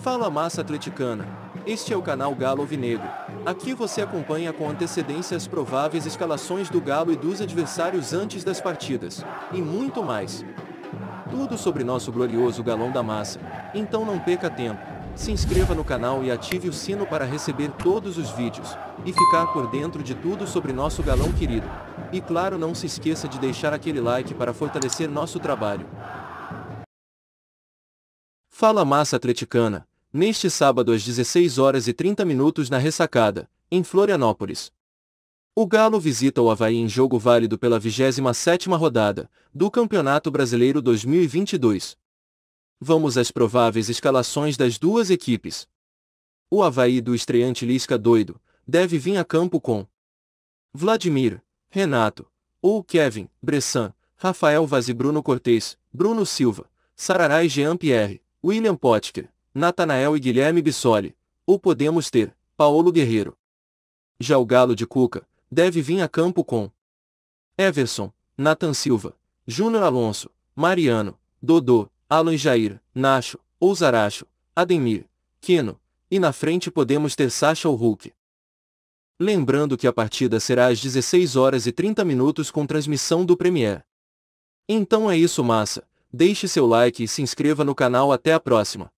Fala massa atleticana. Este é o canal Galo Alvinegro. Aqui você acompanha com antecedência as prováveis escalações do Galo e dos adversários antes das partidas. E muito mais. Tudo sobre nosso glorioso Galão da Massa. Então não perca tempo. Se inscreva no canal e ative o sino para receber todos os vídeos. E ficar por dentro de tudo sobre nosso galão querido. E claro não se esqueça de deixar aquele like para fortalecer nosso trabalho. Fala Massa Atleticana, neste sábado às 16 horas e 30 minutos na ressacada, em Florianópolis. O Galo visita o Havaí em jogo válido pela 27ª rodada do Campeonato Brasileiro 2022. Vamos às prováveis escalações das duas equipes. O Havaí do estreante Lisca Doido deve vir a campo com Vladimir, Renato, ou Kevin, Bressan, Rafael Vaz e Bruno Cortez, Bruno Silva, Sarará e Jean Pierre. William Potker, Natanael e Guilherme Bissoli, ou podemos ter, Paulo Guerreiro. Já o Galo de Cuca, deve vir a campo com Everson, Nathan Silva, Júnior Alonso, Mariano, Dodô, Alan Jair, Nacho, ou Ademir, Quino, e na frente podemos ter Sacha ou Hulk. Lembrando que a partida será às 16 horas e 30 minutos com transmissão do Premier. Então é isso massa, deixe seu like e se inscreva no canal até a próxima.